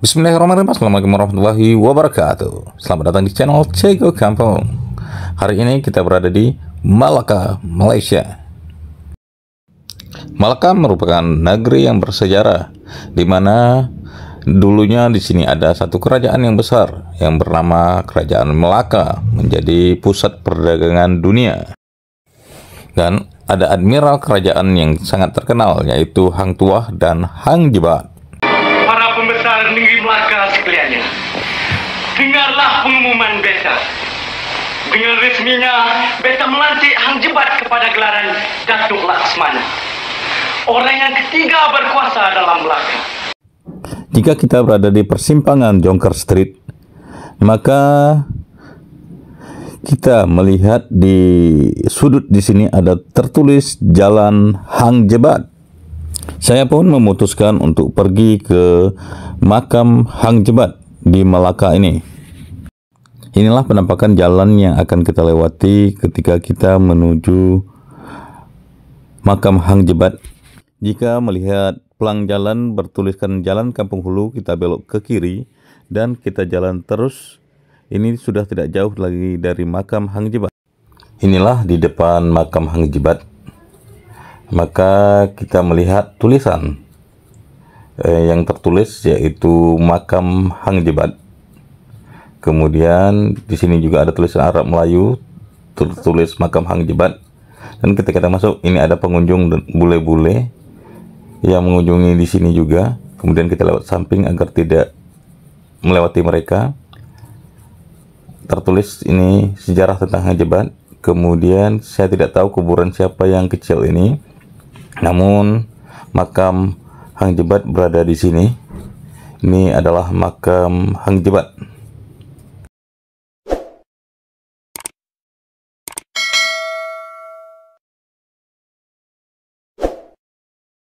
Bismillahirrahmanirrahim Assalamualaikum warahmatullahi wabarakatuh Selamat datang di channel Ceko Kampung Hari ini kita berada di Malaka, Malaysia Malaka merupakan negeri yang bersejarah di mana dulunya di sini ada satu kerajaan yang besar yang bernama Kerajaan Malaka menjadi pusat perdagangan dunia dan ada admiral kerajaan yang sangat terkenal yaitu Hang Tuah dan Hang Jebat sekaliannya. dengarlah pengumuman beta dengan resminya beta melantik hang jebat kepada gelaran Datuk Laksmana orang yang ketiga berkuasa dalam Melaka jika kita berada di persimpangan Jongker Street maka kita melihat di sudut di sini ada tertulis Jalan Hang Jebat. Saya pun memutuskan untuk pergi ke makam Hang Jebat di Malaka ini. Inilah penampakan jalan yang akan kita lewati ketika kita menuju makam Hang Jebat. Jika melihat pelang jalan bertuliskan Jalan Kampung Hulu, kita belok ke kiri dan kita jalan terus. Ini sudah tidak jauh lagi dari makam Hang Jebat. Inilah di depan makam Hang Jebat maka kita melihat tulisan eh, yang tertulis yaitu makam Hang Jebat. Kemudian di sini juga ada tulisan Arab Melayu tertulis makam Hang Jebat. Dan ketika kita masuk ini ada pengunjung bule-bule yang mengunjungi di sini juga. Kemudian kita lewat samping agar tidak melewati mereka. Tertulis ini sejarah tentang Hang Jebat. Kemudian saya tidak tahu kuburan siapa yang kecil ini namun makam Hang Jebat berada di sini. Ini adalah makam Hang Jebat.